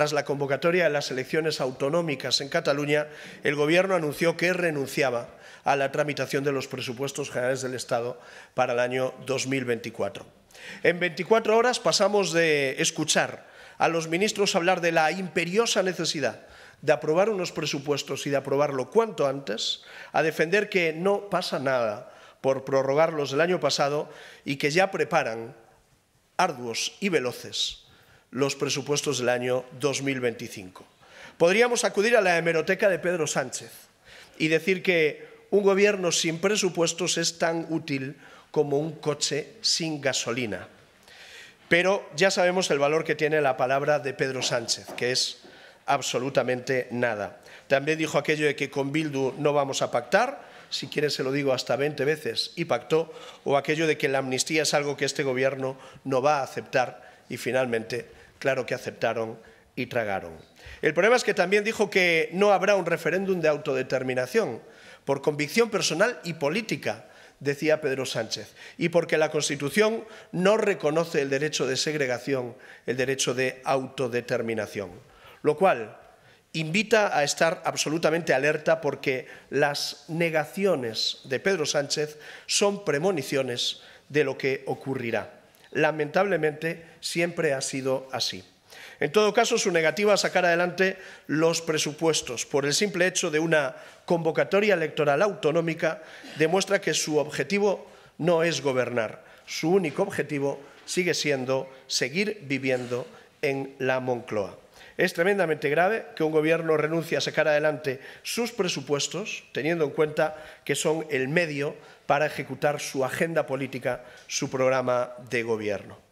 Tras la convocatoria de las elecciones autonómicas en Cataluña, el Gobierno anunció que renunciaba a la tramitación de los presupuestos generales del Estado para el año 2024. En 24 horas pasamos de escuchar a los ministros hablar de la imperiosa necesidad de aprobar unos presupuestos y de aprobarlo cuanto antes, a defender que no pasa nada por prorrogarlos del año pasado y que ya preparan, arduos y veloces, los presupuestos del año 2025. Podríamos acudir a la hemeroteca de Pedro Sánchez y decir que un gobierno sin presupuestos es tan útil como un coche sin gasolina. Pero ya sabemos el valor que tiene la palabra de Pedro Sánchez, que es absolutamente nada. También dijo aquello de que con Bildu no vamos a pactar, si quiere se lo digo hasta 20 veces, y pactó, o aquello de que la amnistía es algo que este gobierno no va a aceptar y finalmente claro que aceptaron y tragaron. El problema es que también dijo que no habrá un referéndum de autodeterminación por convicción personal y política, decía Pedro Sánchez, y porque la Constitución no reconoce el derecho de segregación, el derecho de autodeterminación, lo cual invita a estar absolutamente alerta porque las negaciones de Pedro Sánchez son premoniciones de lo que ocurrirá. Lamentablemente, siempre ha sido así. En todo caso, su negativa a sacar adelante los presupuestos por el simple hecho de una convocatoria electoral autonómica demuestra que su objetivo no es gobernar. Su único objetivo sigue siendo seguir viviendo en la Moncloa. Es tremendamente grave que un gobierno renuncie a sacar adelante sus presupuestos, teniendo en cuenta que son el medio para ejecutar su agenda política, su programa de gobierno.